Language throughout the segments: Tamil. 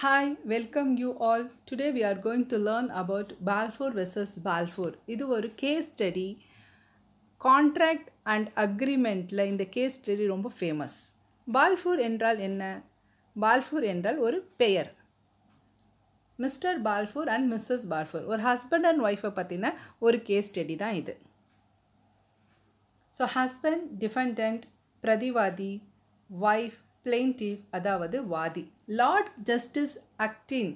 Hi, welcome you all. Today we are going to learn about Balfour versus Balfour. இது ஒரு கேஸ் ஸ்டடி கான்ட்ராக்ட் அண்ட் அக்ரிமெண்ட்டில் இந்த கேஸ் ஸ்டடி ரொம்ப ஃபேமஸ் பால்ஃபூர் என்றால் என்ன பால்ஃபூர் என்றால் ஒரு பெயர் mister Balfour and missus Balfour ஒரு ஹஸ்பண்ட் அண்ட் ஒய்ஃபை பற்றின ஒரு கேஸ் ஸ்டடி தான் இது ஸோ ஹஸ்பண்ட் டிஃபெண்ட் பிரதிவாதி ஒய்ஃப் பிளெயின்டீவ் அதாவது வாதி லார்ட் ஜஸ்டிஸ் அக்டின்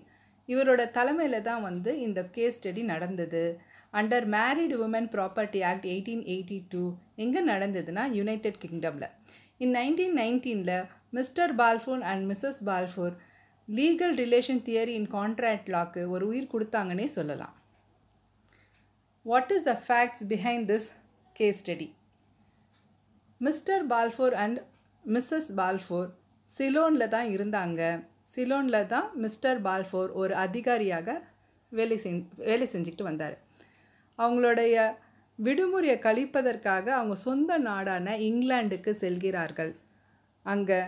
இவரோட தலைமையில் தான் வந்து இந்த கேஸ் ஸ்டடி நடந்தது under married women property act eighteen eighty two எங்கே நடந்ததுன்னா யுனைடெட் கிங்டமில் இன் நைன்டீன் நைன்டீனில் mister Balfour and missus Balfour legal relation theory in contract லாக்கு ஒரு உயிர் கொடுத்தாங்கன்னே சொல்லலாம் what is the facts behind this case study mister Balfour and missus Balfour சிலோனில் தான் இருந்தாங்க சிலோனில் தான் மிஸ்டர் பால்ஃபோர் ஒரு அதிகாரியாக வேலை செஞ் வேலை செஞ்சுக்கிட்டு வந்தார் அவங்களுடைய விடுமுறையை கழிப்பதற்காக அவங்க சொந்த நாடான இங்கிலாந்துக்கு செல்கிறார்கள் அங்கே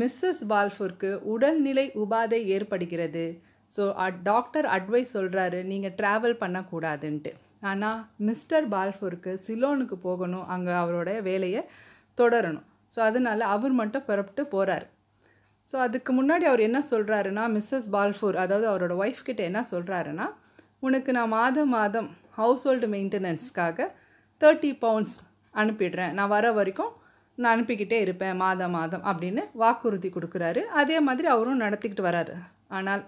மிஸ்ஸஸ் பால்ஃபோருக்கு உடல்நிலை உபாதை ஏற்படுகிறது ஸோ டாக்டர் அட்வைஸ் சொல்கிறாரு நீங்கள் ட்ராவல் பண்ணக்கூடாதுன்ட்டு ஆனால் மிஸ்டர் பால்ஃபோருக்கு சிலோனுக்கு போகணும் அங்கே அவரோட வேலையை தொடரணும் ஸோ அதனால் அவர் மட்டும் புறப்பட்டு போகிறார் ஸோ அதுக்கு முன்னாடி அவர் என்ன சொல்கிறாருன்னா மிஸ்ஸஸ் பால்ஃபூர் அதாவது அவரோட ஒய்ஃப் கிட்ட என்ன சொல்கிறாருன்னா உனக்கு நான் மாதம் மாதம் ஹவுஸ் ஹோல்டு மெயின்டெனன்ஸ்க்காக தேர்ட்டி பவுண்ட்ஸ் அனுப்பிடுறேன் நான் வர வரைக்கும் நான் அனுப்பிக்கிட்டே இருப்பேன் மாதம் மாதம் அப்படின்னு வாக்குறுதி கொடுக்குறாரு அதே மாதிரி அவரும் நடத்திக்கிட்டு வராரு ஆனால்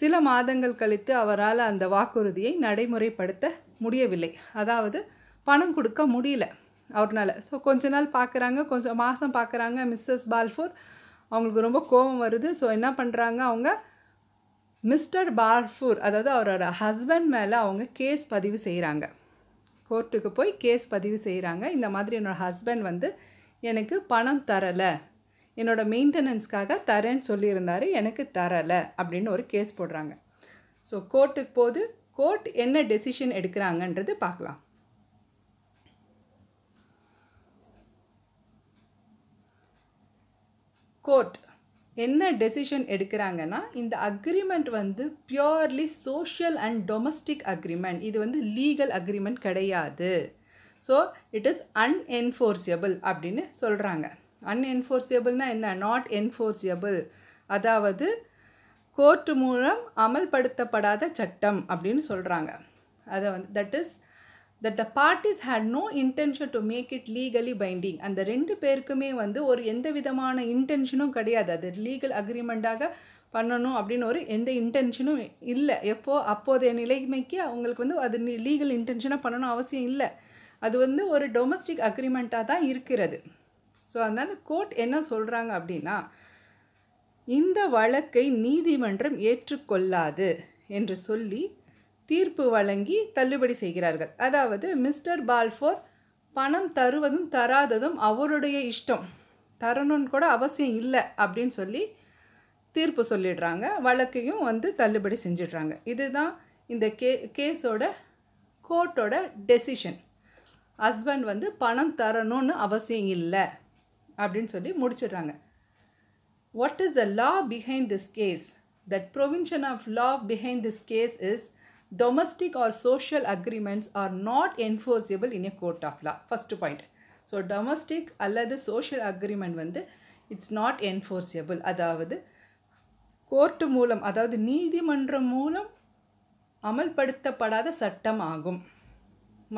சில மாதங்கள் கழித்து அவரால் அந்த வாக்குறுதியை நடைமுறைப்படுத்த முடியவில்லை அதாவது பணம் கொடுக்க முடியல அவர்னால் ஸோ கொஞ்ச நாள் பார்க்குறாங்க கொஞ்சம் மாதம் பார்க்குறாங்க மிஸ்ஸஸ் பால்ஃபூர் அவங்களுக்கு ரொம்ப கோபம் வருது ஸோ என்ன பண்ணுறாங்க அவங்க மிஸ்டர் பார்ஃபூர் அதாவது அவரோட ஹஸ்பண்ட் மேலே அவங்க கேஸ் பதிவு செய்கிறாங்க கோர்ட்டுக்கு போய் கேஸ் பதிவு செய்கிறாங்க இந்த மாதிரி என்னோடய ஹஸ்பண்ட் வந்து எனக்கு பணம் தரலை என்னோடய மெயின்டெனன்ஸ்க்காக தரேன்னு சொல்லியிருந்தார் எனக்கு தரலை அப்படின்னு ஒரு கேஸ் போடுறாங்க ஸோ கோர்ட்டுக்கு போது கோர்ட் என்ன டெசிஷன் எடுக்கிறாங்கன்றது பார்க்கலாம் கோர்ட் என்ன டெசிஷன் எடுக்கிறாங்கன்னா இந்த அக்ரிமெண்ட் வந்து purely social and domestic agreement இது வந்து லீகல் அக்ரிமெண்ட் கிடையாது ஸோ இட் இஸ் அன்என்ஃபோர்ஸியபிள் அப்படின்னு சொல்கிறாங்க அன்என்ஃபோர்ஸியபிள்னால் என்ன நாட் என்ஃபோர்ஸியபிள் அதாவது கோர்ட்டு மூலம் அமல்படுத்தப்படாத சட்டம் அப்படின்னு சொல்கிறாங்க அதை வந்து that is that the parties had no intention to make it legally binding அந்த ரெண்டு பேருக்குமே வந்து ஒரு எந்த விதமான இன்டென்ஷனும் கிடையாது அது லீகல் அக்ரிமெண்ட்டாக பண்ணணும் அப்படின்னு ஒரு எந்த இன்டென்ஷனும் இல்லை எப்போது அப்போதைய நிலைமைக்கு அவங்களுக்கு வந்து அது லீகல் இன்டென்ஷனாக பண்ணணும் அவசியம் இல்லை அது வந்து ஒரு டொமஸ்டிக் அக்ரிமெண்ட்டாக தான் இருக்கிறது ஸோ அதனால் கோர்ட் என்ன சொல்கிறாங்க அப்படின்னா இந்த வழக்கை நீதிமன்றம் ஏற்றுக்கொள்ளாது என்று சொல்லி தீர்ப்பு வழங்கி தள்ளுபடி செய்கிறார்கள் அதாவது மிஸ்டர் பால்ஃபோர் பணம் தருவதும் தராததும் அவருடைய இஷ்டம் தரணும்னு கூட அவசியம் இல்லை அப்படின்னு சொல்லி தீர்ப்பு சொல்லிடுறாங்க வழக்கையும் வந்து தள்ளுபடி செஞ்சிடுறாங்க இதுதான் இந்த கே கேஸோட கோர்ட்டோட டெசிஷன் ஹஸ்பண்ட் வந்து பணம் தரணும்னு அவசியம் இல்லை அப்படின்னு சொல்லி முடிச்சிடுறாங்க what is the law behind this case that provision of law behind this case is domestic or social agreements are not enforceable in a court of law. First point. So domestic அல்லது சோஷியல் அக்ரிமெண்ட் வந்து இட்ஸ் நாட் என்ஃபோர்ஸபிள் அதாவது கோர்ட்டு மூலம் அதாவது நீதிமன்றம் மூலம் அமல்படுத்தப்படாத சட்டம் ஆகும்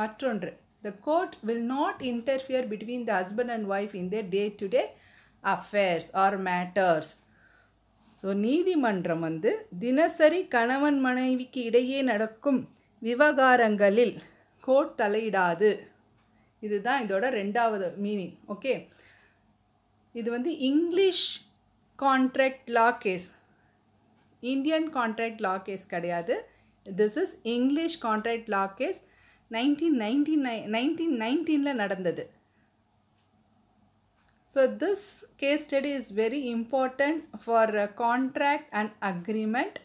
மற்றொன்று the court will not interfere between the husband and wife in the day to day affairs or matters so நீதிமன்றம் வந்து தினசரி கணவன் மனைவிக்கு இடையே நடக்கும் விவகாரங்களில் கோர்ட் தலையிடாது இதுதான் இதோட ரெண்டாவது மீனிங் ஓகே இது வந்து English contract law case Indian contract law case கிடையாது this is English contract law case nineteen nineteen nineteen நைன்டீனில் நடந்தது So this case study is very important for contract and agreement.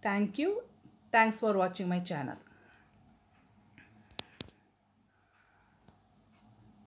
Thank you. Thanks for watching my channel.